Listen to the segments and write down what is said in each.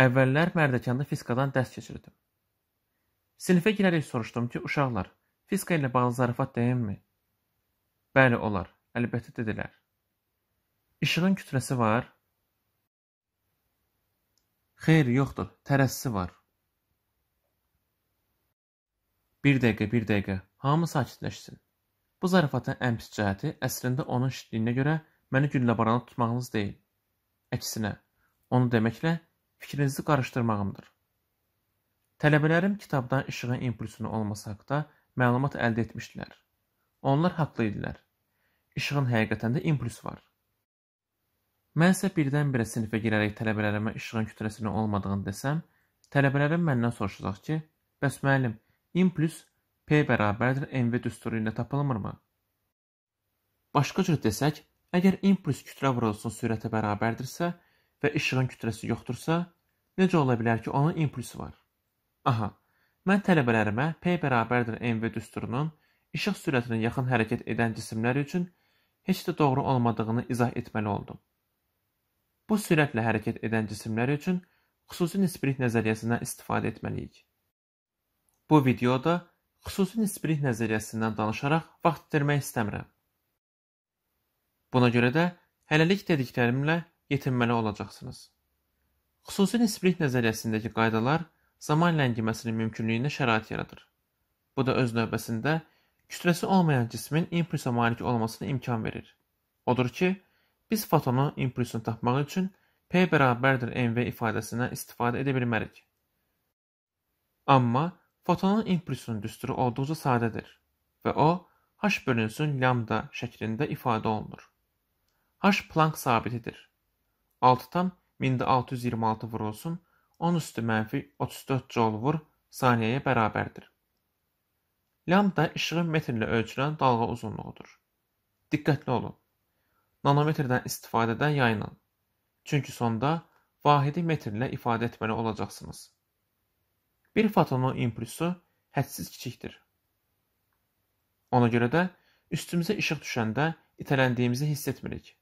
Əvvəllər Mərdəkanda fizikadan dərs keçirdim. Sinifə girərək soruşdum ki, uşaqlar, fizika ilə bağlı zarafat deyimmi? Bəli, olar, əlbəttə dedilər. İşığın kütləsi var? Xeyr, yoxdur, tərəssisi var. Bir dəqiqə, bir dəqiqə, hamı sakitləşsin. Bu zarafatın ən pis cəhəti əslində onun şiddiyinə görə məni gülləbarana tutmağınız deyil. Əksinə, onu deməklə fikrinizi qarışdırmağımdır. Tələbələrim kitabdan işığın impulsunu olması haqda məlumat əldə etmişdilər. Onlar haqlı idilər. İşığın həqiqətən də impuls var. Mən isə birdən-birə sinifə girərək tələbələrimə işığın kütləsinin olmadığını desəm, tələbələrim məndən soruşacaq ki, bəs müəllim, impuls P bərabərdir MV düsturu ilə tapılmırmı? Başqa cür desək, əgər impuls kütlə vurulsun sürətə bərabərdirsə, və işığın kütləsi yoxdursa, necə ola bilər ki, onun impulsi var? Aha, mən tələbələrimə P bərabərdir MV düsturunun işıq sürətinə yaxın hərəkət edən cisimlər üçün heç də doğru olmadığını izah etməli oldum. Bu sürətlə hərəkət edən cisimlər üçün xüsusi nisbilik nəzəriyyəsindən istifadə etməliyik. Bu videoda xüsusi nisbilik nəzəriyyəsindən danışaraq vaxt itirmək istəmirəm. Buna görə də hələlik dediklərimlə yetinməli olacaqsınız. Xüsusi nisbilik nəzəriyyəsindəki qaydalar zaman ləngiməsinin mümkünlüyünə şərait yaradır. Bu da öz növbəsində kütləsi olmayan cismin impulsa malik olmasına imkan verir. Odur ki, biz fotonu impulsunu tapmaq üçün P bərabərdir MV ifadəsindən istifadə edə bilmərik. Amma fotonun impulsunun düsturu olduqca sadədir və o, h bölünsün lambda şəklində ifadə olunur. h Planck sabitidir. 6-dan 1626 vurulsun, 10 üstü mənfi 34 col vur saniyəyə bərabərdir. Lambda işığın metrlə ölçülən dalğa uzunluğudur. Diqqətli olun. Nanometrdən istifadədən yayının. Çünki sonda vahidi metrlə ifadə etməli olacaqsınız. Bir fotonun impulsu hədsiz kiçikdir. Ona görə də üstümüzə işıq düşəndə itələndiyimizi hiss etmirik.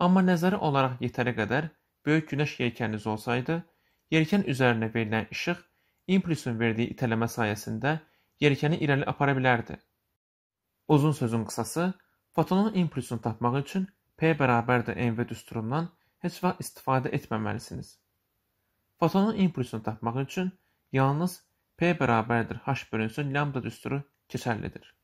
Amma nəzəri olaraq yetəri qədər böyük günəş yelkəniniz olsaydı, yelkən üzərinə verilən işıq impulsun verdiyi itələmə sayəsində yelkəni irəli apara bilərdi. Uzun sözün qısası, fotonun impulsunu tapmaq üçün P bərabərdir MV düsturundan heç vaxt istifadə etməməlisiniz. Fotonun impulsunu tapmaq üçün yalnız P bərabərdir H bölünsün lambda düsturu keçərlidir.